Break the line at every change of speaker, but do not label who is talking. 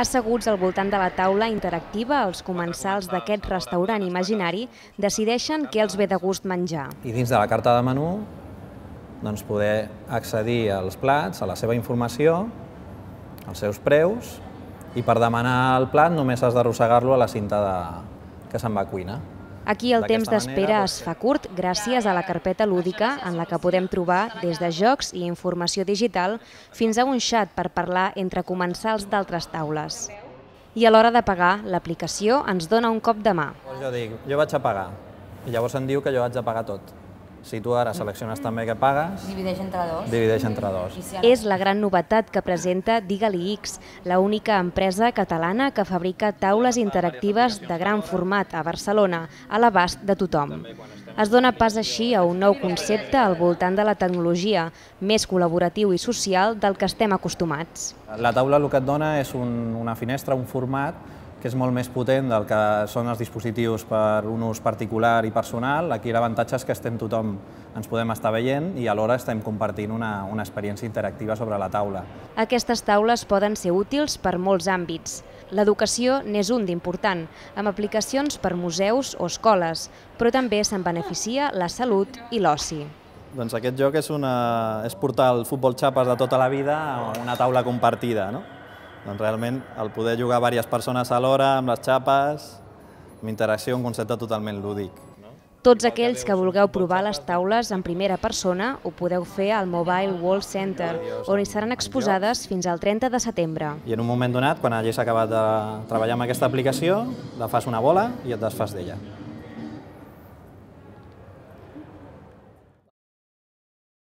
Asseguts al voltant de la taula interactiva, els comensals d'aquest restaurant imaginari decideixen què els ve de gust menjar.
I dins de la carta de menú, doncs poder accedir als plats, a la seva informació, als seus preus, i per demanar el plat només has d'arrossegar-lo a la cinta de... que se'n va a cuinar.
Aquí el temps d'espera es doncs, fa curt gràcies a la carpeta lúdica en la que podem trobar des de jocs i informació digital fins a un xat per parlar entre comensals d'altres taules. I a l'hora de pagar, l'aplicació ens dona un cop de mà.
Jo dic, jo vaig a pagar, i llavors em diu que jo vaig a pagar tot si tu ara selecciones mm. també que pagues...
Divideix entre dos. Divideix entre dos. És la gran novetat que presenta Digali X, la única empresa catalana que fabrica taules interactives de gran format a Barcelona, a l'abast de tothom. Es dona pas així a un nou concepte al voltant de la tecnologia, més col·laboratiu i social del que estem acostumats.
La taula el que et dona és un, una finestra, un format que és molt més potent del que són els dispositius per un ús particular i personal. Aquí l'avantatge és que estem tothom ens podem estar veient i alhora estem compartint una, una experiència interactiva sobre la taula.
Aquestes taules poden ser útils per molts àmbits. L'educació n'és un d'important, amb aplicacions per museus o escoles, però també se'n beneficia la salut i l'oci.
Doncs aquest joc és, una, és portar el futbol xapes de tota la vida a una taula compartida. No? Doncs realment el poder jugar diverses persones alhora, amb les xapes, amb interacció, un concepte totalment lúdic.
Tots aquells que vulgueu provar les taules en primera persona ho podeu fer al Mobile World Center, on hi seran exposades fins al 30 de setembre.
I en un moment donat, quan hagis acabat de treballar amb aquesta aplicació, la fas una bola i et desfas d'ella.